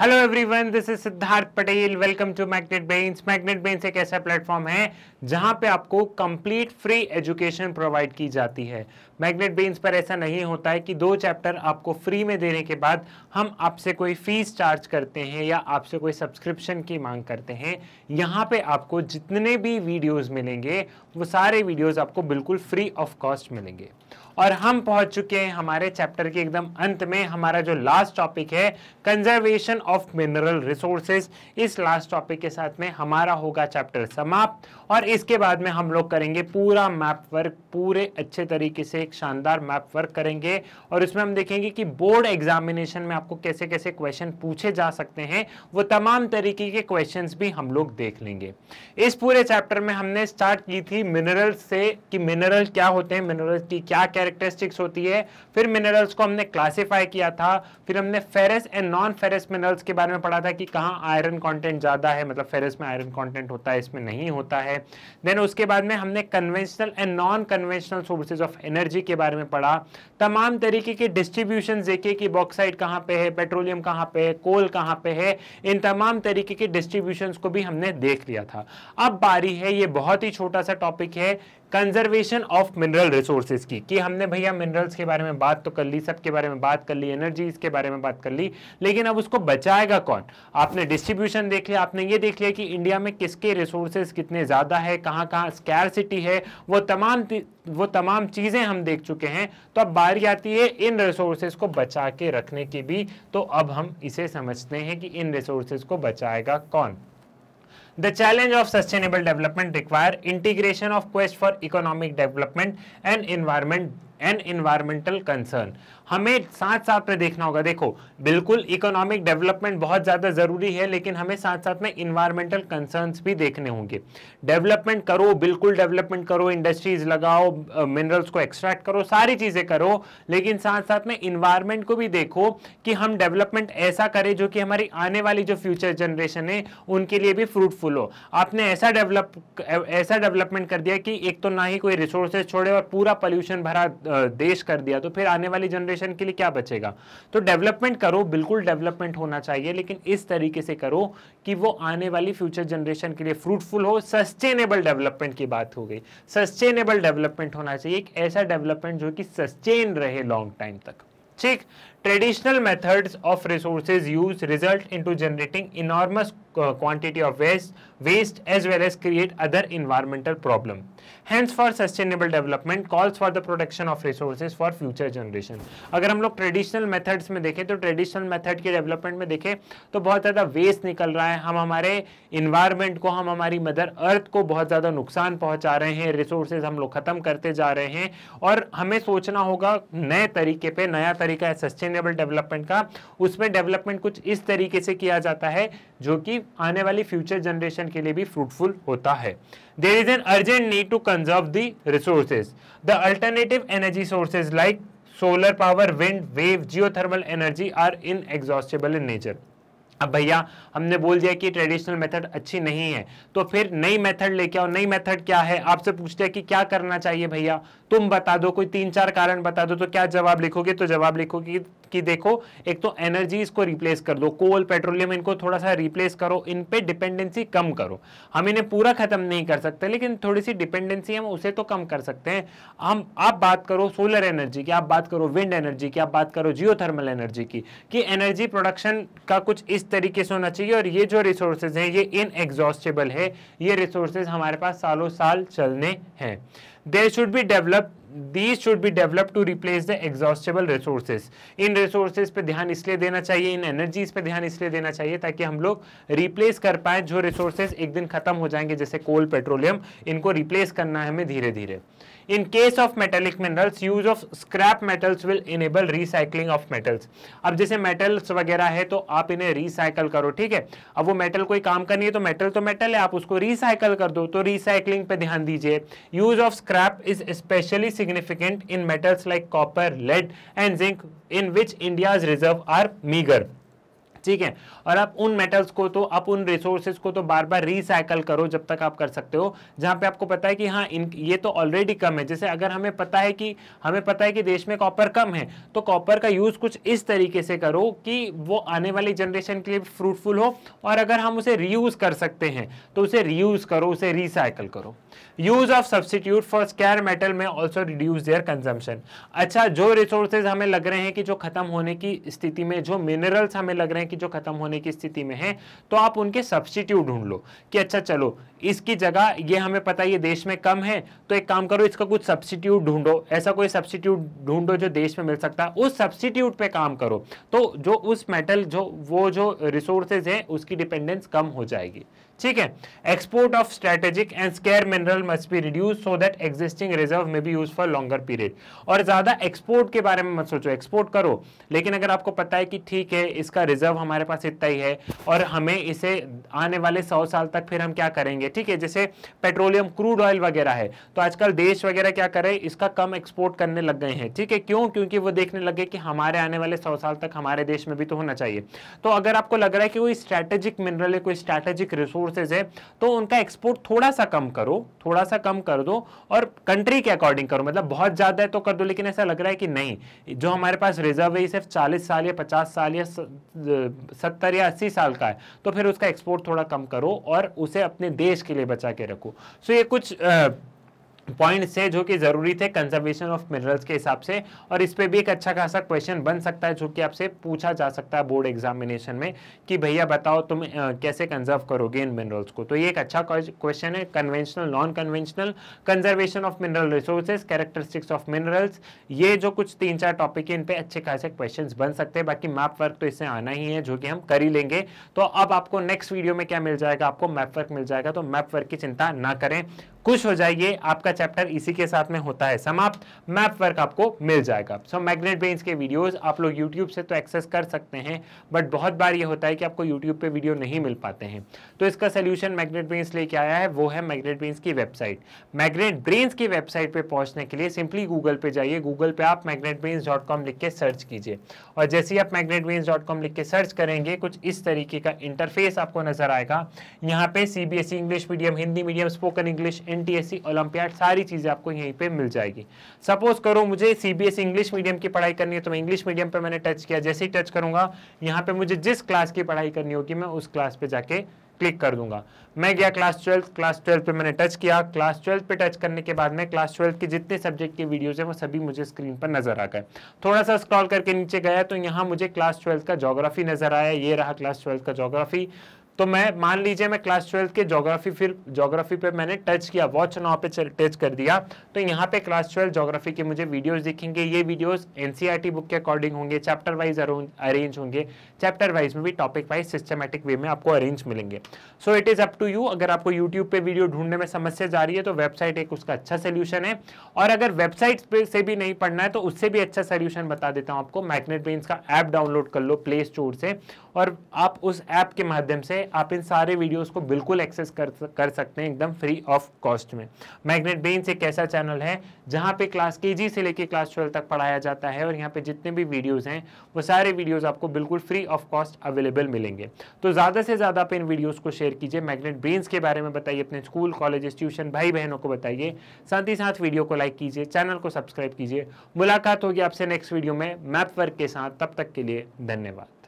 Hello everyone this is Siddharth Patel welcome to Magnet Brains Magnet Brains एक ऐसा platform है जहां पे आपको कंप्लीट फ्री एजुकेशन प्रोवाइड की जाती है मैग्नेट बेन्स पर ऐसा नहीं होता है कि दो चैप्टर आपको फ्री में देने के बाद हम आपसे कोई फीस चार्ज करते हैं या आपसे कोई सब्सक्रिप्शन की मांग करते हैं यहाँ पे आपको जितने भी वीडियोज़ मिलेंगे वो सारे वीडियोज़ आपको बिल्कुल फ्री ऑफ कॉस्ट मिलेंगे और हम पहुंच चुके हैं हमारे चैप्टर के एकदम अंत में हमारा जो लास्ट टॉपिक है कंजर्वेशन ऑफ मिनरल रिसोर्सेज इस लास्ट टॉपिक के साथ में हमारा होगा चैप्टर समाप्त और इसके बाद में हम लोग करेंगे पूरा मैप वर्क पूरे अच्छे तरीके से एक शानदार मैप वर्क करेंगे और उसमें हम देखेंगे कि बोर्ड एग्जामिनेशन में आपको कैसे कैसे क्वेश्चन पूछे जा सकते हैं वो तमाम तरीके के क्वेश्चन भी हम लोग देख लेंगे इस पूरे चैप्टर में हमने स्टार्ट की थी मिनरल से कि मिनरल क्या होते हैं मिनरल की क्या क्या कैरेक्टरिस्टिक्स होती है फिर मिनरल्स को हमने क्लासिफाई किया था फिर हमने ferrous and non ferrous minerals के बारे में पढ़ा था कि कहाँ आयरन कंटेंट ज़्यादा है मतलब फेरस में आयरन कंटेंट होता है इसमें नहीं होता है देन उसके बाद में हमने conventional and non conventional sources of energy के बारे में पढ़ा तमाम तरीके के डिस्ट्रीब्यूशन देखे कि बॉक्साइड कहाँ पर है पेट्रोलियम कहाँ पर है कोल कहाँ पर है इन तमाम तरीके के डिस्ट्रीब्यूशन को भी हमने देख लिया था अब बारी है ये बहुत ही छोटा सा टॉपिक है कंजर्वेशन ऑफ मिनरल रिसोर्सेज की कि हमने भैया मिनरल्स के बारे में बात तो कर ली सब के बारे में बात कर ली एनर्जीज के बारे में बात कर ली लेकिन अब उसको बचाएगा कौन आपने डिस्ट्रीब्यूशन देख लिया आपने ये देख लिया कि इंडिया में किसके रिसोर्सेज कितने ज़्यादा है कहाँ कहाँ स्कैरसिटी है वो तमाम वो तमाम चीज़ें हम देख चुके हैं तो अब बारी आती है इन रिसोर्सेज को बचा के रखने की भी तो अब हम इसे समझते हैं कि इन रिसोर्सेज को बचाएगा कौन The challenge of sustainable development require integration of quest for economic development and environment and environmental concern हमें साथ साथ में देखना होगा देखो बिल्कुल इकोनॉमिक डेवलपमेंट बहुत ज़्यादा ज़रूरी है लेकिन हमें साथ साथ में इन्वायरमेंटल कंसर्न भी देखने होंगे डेवलपमेंट करो बिल्कुल डेवलपमेंट करो इंडस्ट्रीज लगाओ मिनरल्स को एक्सट्रैक्ट करो सारी चीज़ें करो लेकिन साथ साथ में इन्वायरमेंट को भी देखो कि हम डेवलपमेंट ऐसा करें जो कि हमारी आने वाली जो फ्यूचर जनरेशन है उनके लिए भी फ्रूटफुल हो आपने ऐसा डेवलप ऐसा डेवलपमेंट कर दिया कि एक तो ना ही कोई रिसोर्सेज छोड़े और पूरा पॉल्यूशन भरा देश कर दिया तो फिर आने वाली जनरेशन के लिए क्या बचेगा तो डेवलपमेंट करो बिल्कुल डेवलपमेंट होना चाहिए लेकिन इस तरीके से करो कि वो आने वाली फ्यूचर जनरेशन के लिए फ्रूटफुल हो सस्टेनेबल डेवलपमेंट की बात हो गई सस्टेनेबल डेवलपमेंट होना चाहिए एक ऐसा डेवलपमेंट जो कि सस्टेन रहे लॉन्ग टाइम तक ठीक traditional methods of resources use result into generating enormous quantity of waste, waste as well as create other environmental problem. Hence for sustainable development calls for the protection of resources for future generation. अगर हम लोग traditional methods में देखें तो traditional method के development में देखें तो बहुत ज़्यादा waste निकल रहा है हम हमारे environment को हम हमारी mother earth को बहुत ज़्यादा नुकसान पहुंचा रहे हैं resources हम लोग ख़त्म करते जा रहे हैं और हमें सोचना होगा नए तरीके पे नया तरीका है सस्टेन सस्टेनेबल डेवलपमेंट का उसमें डेवलपमेंट कुछ इस तरीके से किया जाता है जो कि आने वाली फ्यूचर जनरेशन के लिए भी फ्रूटफुल होता है there is an urgent need to conserve the resources the alternative energy sources like solar power wind wave geothermal energy are inexhaustible in nature अब भैया हमने बोल दिया कि ट्रेडिशनल मेथड अच्छी नहीं है तो फिर नई मेथड लेके आओ नई मेथड क्या है आपसे पूछते हैं कि क्या करना चाहिए भैया तुम बता दो कोई तीन चार कारण बता दो तो क्या जवाब लिखोगे तो जवाब लिखोगे कि देखो एक तो एनर्जी इसको रिप्लेस कर दो कोल पेट्रोलियम इनको थोड़ा सा रिप्लेस करो इन पे डिपेंडेंसी कम करो हम इन्हें पूरा ख़त्म नहीं कर सकते लेकिन थोड़ी सी डिपेंडेंसी हम उसे तो कम कर सकते हैं हम आप बात करो सोलर एनर्जी की आप बात करो विंड एनर्जी की आप बात करो जियो एनर्जी की कि एनर्जी प्रोडक्शन का कुछ इस तरीके से होना चाहिए और ये जो रिसोर्सेज हैं ये एग्जॉस्टेबल है ये रिसोर्सेज हमारे पास सालों साल चलने हैं there should be develop these should be develop to replace the exhaustible resources इन रिसोर्सेज पे ध्यान इसलिए देना चाहिए इन एनर्जीज पे ध्यान इसलिए देना चाहिए ताकि हम लोग रिप्लेस कर पाए जो रिसोर्सेज एक दिन खत्म हो जाएंगे जैसे कोल पेट्रोलियम इनको रिप्लेस करना है हमें धीरे धीरे in case of metallic minerals use of scrap metals will enable recycling of metals अब जैसे मेटल्स वगैरह है तो आप इन्हें रिसाइकल करो ठीक है अब वो मेटल कोई काम करनी है तो मेटल तो मेटल है आप उसको रिसाइकल कर दो तो रिसाइकलिंग पे ध्यान दीजिए use of scrap is specially significant in metals like copper lead and zinc in which India reserve are meagre ठीक है और आप उन मेटल्स को तो आप उन रिसोर्सेज को तो बार बार रिसाइकल करो जब तक आप कर सकते हो जहां पे आपको पता है कि हाँ इन ये तो ऑलरेडी कम है जैसे अगर हमें पता है कि हमें पता है कि देश में कॉपर कम है तो कॉपर का यूज़ कुछ इस तरीके से करो कि वो आने वाली जनरेशन के लिए फ्रूटफुल हो और अगर हम उसे रीयूज़ कर सकते हैं तो उसे रीयूज़ करो उसे रिसाइकल करो use of substitute for scarce metal may also reduce their consumption अच्छा जो रिसोर्सेज हमें लग रहे हैं कि जो खत्म होने की स्थिति में जो मिनरल्स हमें लग रहे हैं कि जो खत्म होने की स्थिति में है तो आप उनके सब्सिट्यूट ढूंढ लो कि अच्छा चलो इसकी जगह ये हमें पता है ये देश में कम है तो एक काम करो इसका कुछ सब्सिट्यूट ढूंढो ऐसा कोई सब्सिट्यूट ढूंढो जो देश में मिल सकता है उस सब्सिट्यूट पे काम करो तो जो उस मेटल जो वो जो रिसोर्सेज है उसकी डिपेंडेंस कम हो जाएगी ठीक है export of strategic and scarce mineral must be reduce so that existing reserve may be use for longer period और ज़्यादा एक्सपोर्ट के बारे में मत सोचो एक्सपोर्ट करो लेकिन अगर आपको पता है कि ठीक है इसका रिजर्व हमारे पास इतना ही है और हमें इसे आने वाले सौ साल तक फिर हम क्या करेंगे ठीक है जैसे पेट्रोलियम क्रूड ऑयल वगैरह है तो आजकल देश वगैरह क्या करें इसका कम एक्सपोर्ट करने लग गए हैं ठीक है क्यों क्योंकि वो देखने लगे कि हमारे आने वाले सौ साल तक हमारे देश में भी तो होना चाहिए तो अगर आपको लग रहा है कि कोई स्ट्रैटेजिक मिनरल है कोई स्ट्रैटेजिक रिसोर्सेज है तो उनका एक्सपोर्ट थोड़ा सा कम करो थोड़ा सा कम कर दो और कंट्री के अकॉर्डिंग करो मतलब बहुत ज़्यादा है तो कर दो लेकिन ऐसा लग रहा है कि नहीं जो हमारे पास रिजर्व है सिर्फ चालीस साल या पचास साल या सत्तर या अस्सी साल का है तो फिर उसका एक्सपोर्ट थोड़ा कम करो और उसे अपने देश के लिए बचा के रखो सो ये कुछ आ, पॉइंट्स हैं जो कि ज़रूरी थे कंजर्वेशन ऑफ मिनरल्स के हिसाब से और इस पर भी एक अच्छा खासा क्वेश्चन बन सकता है जो कि आपसे पूछा जा सकता है बोर्ड एग्जामिनेशन में कि भैया बताओ तुम आ, कैसे कंजर्व करोगे इन मिनरल्स को तो ये एक अच्छा क्वेश्चन है conventional non conventional conservation of mineral resources characteristics of minerals ये जो कुछ तीन चार टॉपिक है इन पर अच्छे खासे क्वेश्चन बन सकते हैं बाकी मैप वर्क तो इससे आना ही है जो कि हम कर ही लेंगे तो अब आपको नेक्स्ट वीडियो में क्या मिल जाएगा आपको मैप वर्क मिल जाएगा तो मैप वर्क की चिंता ना करें खुश हो जाइए आपका चैप्टर इसी के साथ में होता है समाप्त मैप वर्क आपको मिल जाएगा सो मैग्नेट बेंस के वीडियोस आप लोग यूट्यूब से तो एक्सेस कर सकते हैं बट बहुत बार ये होता है कि आपको यूट्यूब पे वीडियो नहीं मिल पाते हैं तो इसका सोल्यूशन मैग्नेट ब्रेन्स लेके आया है वो है मैग्नेट ब्रेन्स की वेबसाइट मैग्नेट ब्रेन्स की वेबसाइट पर पहुंचने के लिए सिंपली गूगल पर जाइए गूगल पर आप मैग्नेट कॉम लिख के सर्च कीजिए और जैसे ही आप मैग्नेट कॉम लिख के सर्च करेंगे कुछ इस तरीके का इंटरफेस आपको नजर आएगा यहाँ पे सी English medium Hindi medium spoken English NTSE olympiad सारी चीज़ें आपको यहीं पे मिल जाएगी सपोज करो मुझे सीबीएसई इंग्लिश मीडियम की पढ़ाई करनी है तो मैं इंग्लिश मीडियम पे मैंने टच किया जैसे ही टच करूंगा यहाँ पे मुझे जिस क्लास की पढ़ाई करनी होगी मैं उस क्लास पे जाके क्लिक कर दूंगा मैं गया क्लास ट्वेल्थ क्लास ट्वेल्थ पे मैंने टच किया क्लास ट्वेल्थ पे टच करने के बाद में क्लास ट्वेल्थ के जितने सब्जेक्ट के वीडियोस हैं वो सभी मुझे स्क्रीन पर नजर आ गए थोड़ा सा स्क्रॉल करके नीचे गया तो यहाँ मुझे क्लास ट्वेल्थ का जोग्राफी नजर आया ये रहा क्लास ट्वेल्थ का जोग्राफी तो मैं मान लीजिए मैं क्लास ट्वेल्थ के जोग्राफी फिर जोग्राफी पे मैंने टच किया वॉच नाव पे टच कर दिया तो यहाँ पे क्लास ट्वेल्थ जोग्राफी के मुझे वीडियोस दिखेंगे ये वीडियोस एनसीईआरटी बुक के अकॉर्डिंग होंगे चैप्टर वाइज अरेंज होंगे चैप्टर वाइज में भी टॉपिक वाइज सिस्टमेटिक वे में आपको अरेंज मिलेंगे so it is up to you अगर आपको यूट्यूब पे वीडियो ढूंढने में समस्या जा रही है तो वेबसाइट एक उसका अच्छा सोल्यूशन है और अगर वेबसाइट पे से भी नहीं पढ़ना है तो उससे भी अच्छा सोल्यूशन बता देता हूँ आपको मैग्नेट ब्रेन्स का ऐप डाउनलोड कर लो प्ले स्टोर से और आप उस ऐप के माध्यम से आप इन सारे वीडियोस को बिल्कुल एक्सेस कर कर सकते हैं एकदम फ्री ऑफ कॉस्ट में मैग्नेट बेन्स एक ऐसा चैनल है जहां पे क्लास के से लेके क्लास ट्वेल्व तक पढ़ाया जाता है और यहाँ पे जितने भी वीडियोज़ हैं वो सारे वीडियोज़ आपको बिल्कुल फ्री ऑफ कॉस्ट अवेलेबल मिलेंगे तो ज़्यादा से ज़्यादा आप इन वीडियोज़ को शेयर कीजिए मैग्नेट बेन्स के बारे में बताइए अपने स्कूल कॉलेजेस ट्यूशन भाई बहनों को बताइए साथ ही साथ वीडियो को लाइक कीजिए चैनल को सब्सक्राइब कीजिए मुलाकात होगी आपसे नेक्स्ट वीडियो में मैप वर्क के साथ तब तक के लिए धन्यवाद